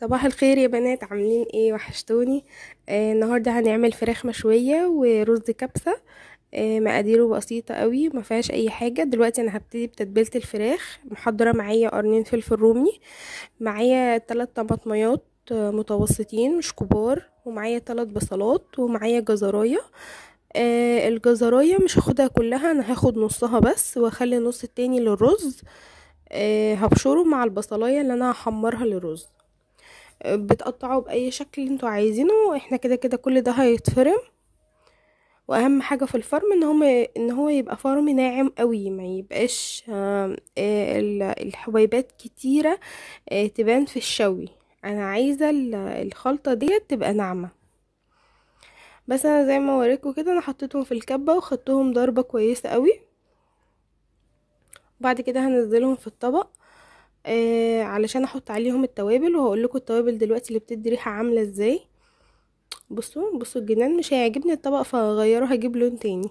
صباح الخير يا بنات عاملين ايه وحشتوني آه النهارده هنعمل فراخ مشويه ورز كبسه آه مقاديره بسيطه قوي ما فيهاش اي حاجه دلوقتي انا هبتدي بتتبيله الفراخ محضره معايا قرنين فلفل رومي معايا 3 طماطميات آه، متوسطين مش كبار ومعايا 3 بصلات ومعايا جزرايه آه الجزرايه مش هاخدها كلها انا هاخد نصها بس واخلي النص التاني للرز آه هبشره مع البصلايه اللي انا هحمرها للرز بتقطعوه باي شكل انتوا عايزينه احنا كده كده كل ده هيتفرم واهم حاجه في الفرم ان هم ان هو يبقى فرم ناعم قوي ما يبقاش الحبيبات كتيره آه، تبان في الشوي انا عايزه الخلطه ديت تبقى ناعمه بس انا زي ما وريتكم كده انا حطيتهم في الكبه وخدتهم ضربه كويسه قوي بعد كده هنزلهم في الطبق آه علشان احط عليهم التوابل وهقول لكم التوابل دلوقتي اللي بتدي ريحه عامله ازاي بصوا بصوا الجنان مش هيعجبني الطبق فهغيره هجيب لون تاني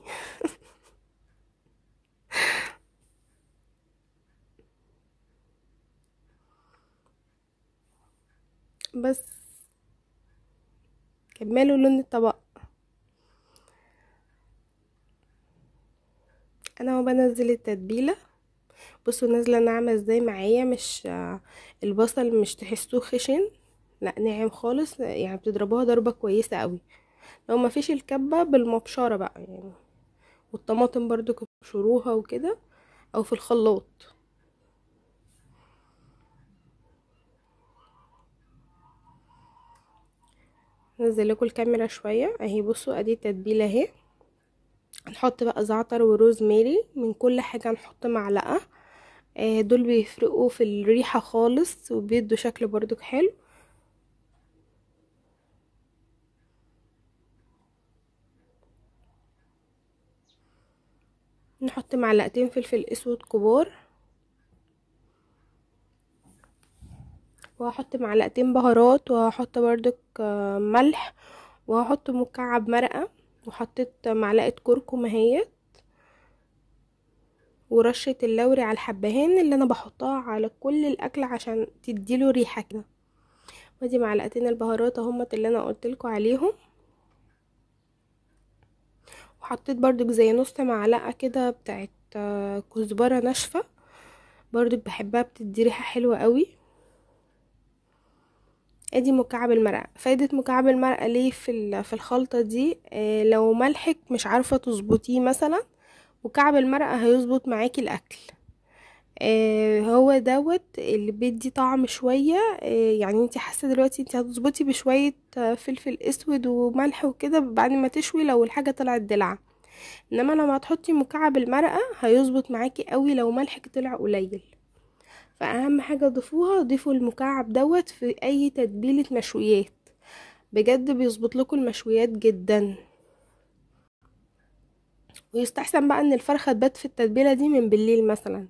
بس كملوا لون الطبق انا وبنزل التتبيله بصوا نازله ناعمه ازاي معايا مش البصل مش تحسوه خشن لا ناعم خالص يعني بتضربوها ضربه كويسه قوي لو ما فيش الكبه بالمبشره بقى يعني والطماطم برضو كبشروها وكده او في الخلاط نزل لكم الكاميرا شويه اهي بصوا ادي التتبيله اهي نحط بقى زعتر ميري من كل حاجه نحط معلقه آه، دول بيفرقوا في الريحة خالص وبيدوا شكل برضو حلو نحط معلقتين فلفل اسود كبار وهحط معلقتين بهارات وهحط بردك ملح وهحط مكعب مرقة وحطيت معلقة كركم اهيت ورشة اللوري على الحبهان اللي انا بحطها على كل الاكل عشان تديله ريحة كده ودي معلقتين البهارات هما اللي انا قلتلكوا عليهم وحطيت برضك زي نص معلقة كده بتاعت آه، كزبرة ناشفة برضك بحبها بتدي ريحة حلوة قوي ادي مكعب المرقة فايدة مكعب المرقة ليه في الخلطة دي آه، لو ملحك مش عارفة تظبطيه مثلا وكعب المرقة هيظبط معاكي الأكل آه هو دوت اللي بيدي طعم شوية آه يعني انت حاسة دلوقتي انت هتظبطي بشوية آه فلفل اسود وملح وكده بعد ما تشوي لو الحاجة طلعت دلع انما لما تحطي مكعب المرقة هيظبط معاكي قوي لو ملحك طلع قليل فاهم حاجة ضيفوها ضيفوا المكعب دوت في اي تتبيلة مشويات بجد بيظبط لكم المشويات جدا ويستحسن بقى ان الفرخه تبات في التتبيله دي من بالليل مثلا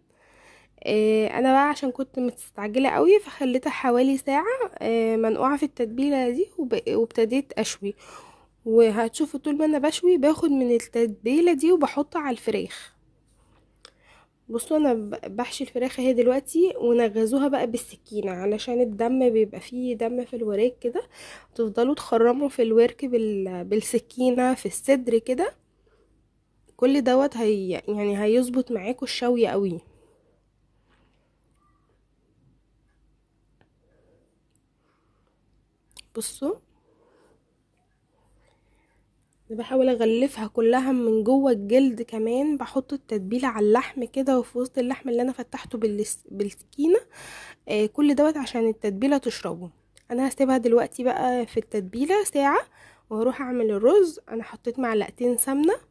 آه، انا بقى عشان كنت مستعجله قوي فخليتها حوالي ساعه آه، منقوعه في التتبيله دي وابتديت اشوي وهتشوفوا طول ما انا بشوي باخد من التتبيله دي وبحطها على الفريخ بصوا انا بحشي الفراخ اهي دلوقتي ونغزوها بقى بالسكينه علشان الدم بيبقى فيه دم في الوراك كده تفضلوا تخرموا في الورك بالسكينه في الصدر كده كل دوت هي يعني هيظبط معاكوا الشوي قوي بصوا انا بحاول اغلفها كلها من جوه الجلد كمان بحط التتبيله على اللحم كده وفي وسط اللحم اللي انا فتحته بالسكينه آه كل دوت عشان التتبيله تشربه انا هسيبها دلوقتي بقى في التتبيله ساعه وهروح اعمل الرز انا حطيت معلقتين سمنه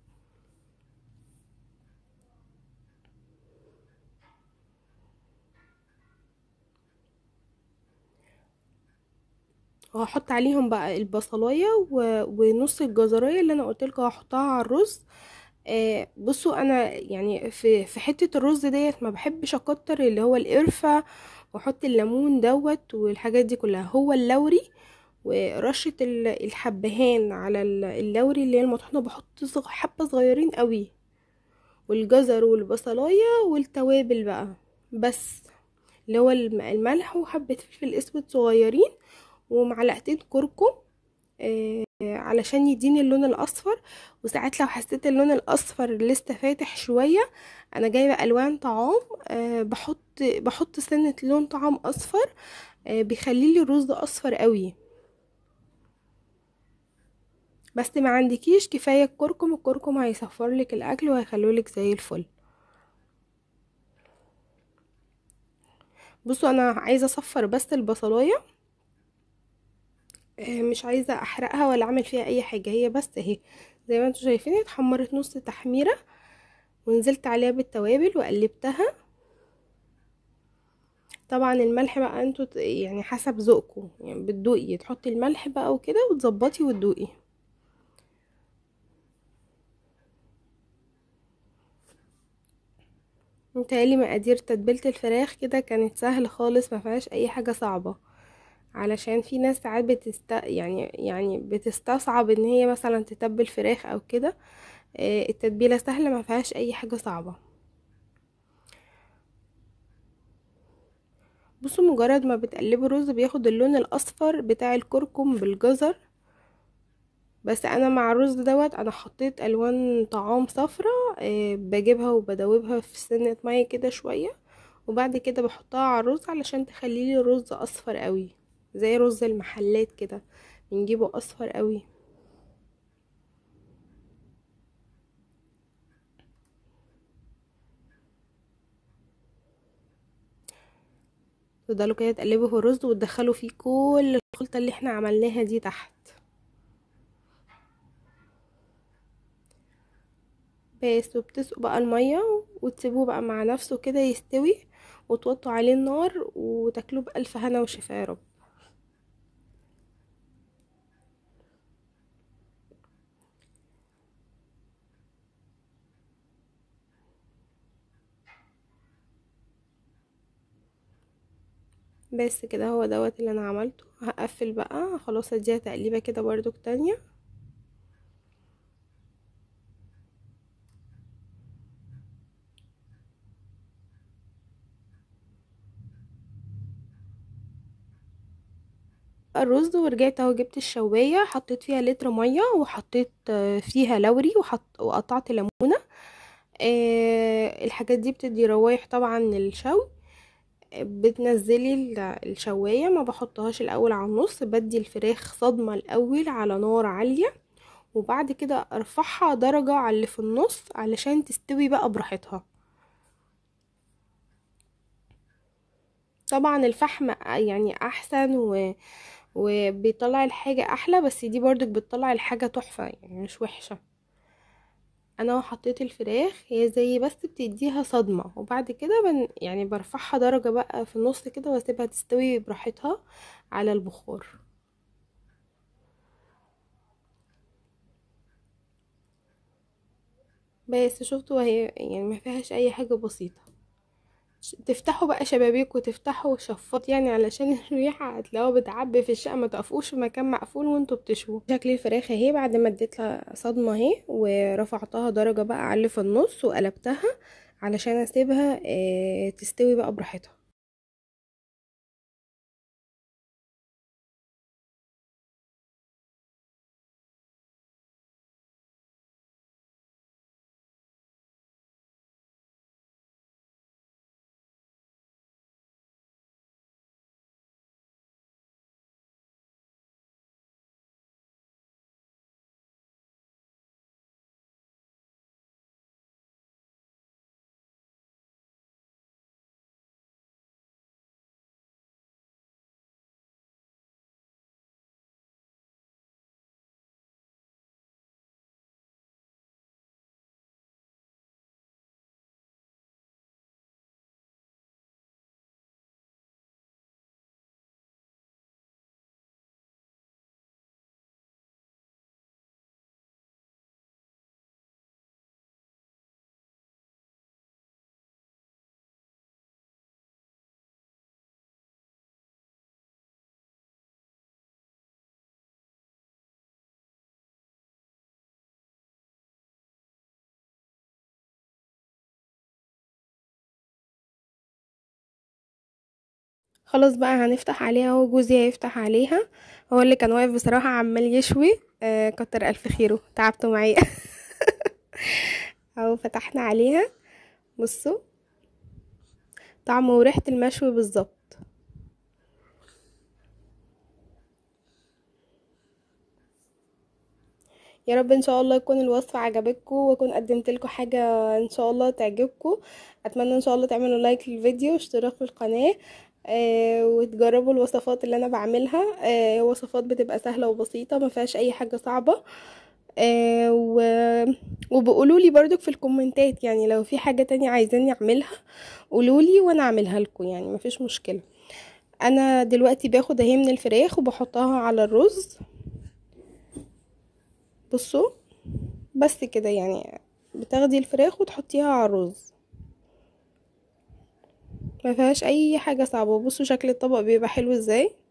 وهحط عليهم بقى البصلايه ونص الجزرايه اللي انا قلت لكم هحطها على الرز آه، بصوا انا يعني في في حته الرز ديت ما بحبش اكتر اللي هو القرفه واحط الليمون دوت والحاجات دي كلها هو اللوري ورشه الحبهان على اللوري اللي هي المطحونه بحط حبه صغيرين قوي والجزر والبصلايه والتوابل بقى بس اللي هو الملح وحبه فلفل اسود صغيرين ومعلقتين كركم آه علشان يديني اللون الاصفر وساعات لو حسيت اللون الاصفر لسه فاتح شويه انا جايبه الوان طعام آه بحط بحط سنه لون طعام اصفر آه بيخلي لي الرز اصفر قوي بس ما عندكيش كفايه الكركم الكركم هيصفر لك الاكل لك زي الفل بصوا انا عايزه اصفر بس البصلايه آه، مش عايزة احرقها ولا اعمل فيها اي حاجة هي بس اهي زي ما انتم شايفين اتحمرت نص تحميرة ونزلت عليها بالتوابل وقلبتها طبعا الملح بقى انتوا يعني حسب ذوقكم يعني بتدوقي تحطي الملح بقى وكده وتظبطي وتدوقي متهيألي مقادير تتبيله الفراخ كده كانت سهل خالص ما فيهاش اي حاجه صعبه علشان في ناس ساعات بتست يعني يعني بتستصعب ان هي مثلا تتبل فراخ او كده آه، التتبيله سهله ما فيهاش اي حاجه صعبه بصوا مجرد ما بتقلبوا رز بياخد اللون الاصفر بتاع الكركم بالجزر بس انا مع الرز دوت انا حطيت الوان طعام صفرة آه، بجيبها وبدوبها في سنة مية كده شوية وبعد كده بحطها على الرز علشان تخليلي الرز اصفر قوي زي رز المحلات كده بنجيبه اصفر قوي تفضلوا كده تقلبوا في الرز وتدخلوا فيه كل الخلطة اللي احنا عملناها دي تحت بس وبتسقوا بقى المية وتسيبوه بقى مع نفسه كده يستوي وتوطوا عليه النار وتاكلوه بألف هنا وشفاء يا رب بس كده هو دوت اللي انا عملته هقفل بقى خلاص اديها تقليبه كده برضو تانية الرز ورجعت اهو جبت الشوايه حطيت فيها لتر ميه وحطيت فيها لوري وحط وقطعت ليمونه آه، الحاجات دي بتدي روايح طبعا للشوي بتنزلي الشوايه ما بحطهاش الاول على النص بدي الفراخ صدمه الاول على نار عاليه وبعد كده ارفعها درجه على اللي في النص علشان تستوي بقى براحتها طبعا الفحم يعني احسن و... وبيطلع الحاجه احلى بس دي برضك بتطلع الحاجه تحفه يعني مش وحشه انا حطيت الفراخ هي زي بس بتديها صدمه وبعد كده بن يعني برفعها درجه بقى في النص كده واسيبها تستوي براحتها على البخار بس شفتوا وهي يعني ما فيهاش اي حاجه بسيطه تفتحوا بقى شبابيك وتفتحوا شفاط يعني علشان الريحه هتلاقوها بتعبي في الشقه ما تقفوش في مكان مقفول وانتوا بتشووا شكل الفراخ اهي بعد ما اديت لها صدمه اهي ورفعتها درجه بقى على في النص وقلبتها علشان اسيبها آه، تستوي بقى براحتها خلاص بقى هنفتح عليها هو جوزي هيفتح عليها هو اللي كان واقف بصراحه عمال يشوي آه كتر الف خيره تعبته معايا اهو فتحنا عليها بصوا طعمه وريحه المشوي بالظبط يا رب ان شاء الله يكون الوصف عجبتكم واكون قدمت لكم حاجه ان شاء الله تعجبكم اتمنى ان شاء الله تعملوا لايك للفيديو واشتراك في القناه آه، وتجربوا الوصفات اللي انا بعملها آه، وصفات بتبقى سهله وبسيطه ما فيهاش اي حاجه صعبه آه، و... وبقولوا لي برضك في الكومنتات يعني لو في حاجه تانية عايزاني اعملها قولوا لي وانا اعملها لكم يعني ما فيش مشكله انا دلوقتي باخد اهي من الفراخ وبحطها على الرز بصوا بس كده يعني بتاخدي الفراخ وتحطيها على الرز ما فيهاش اي حاجه صعبه بصوا شكل الطبق بيبقى حلو ازاي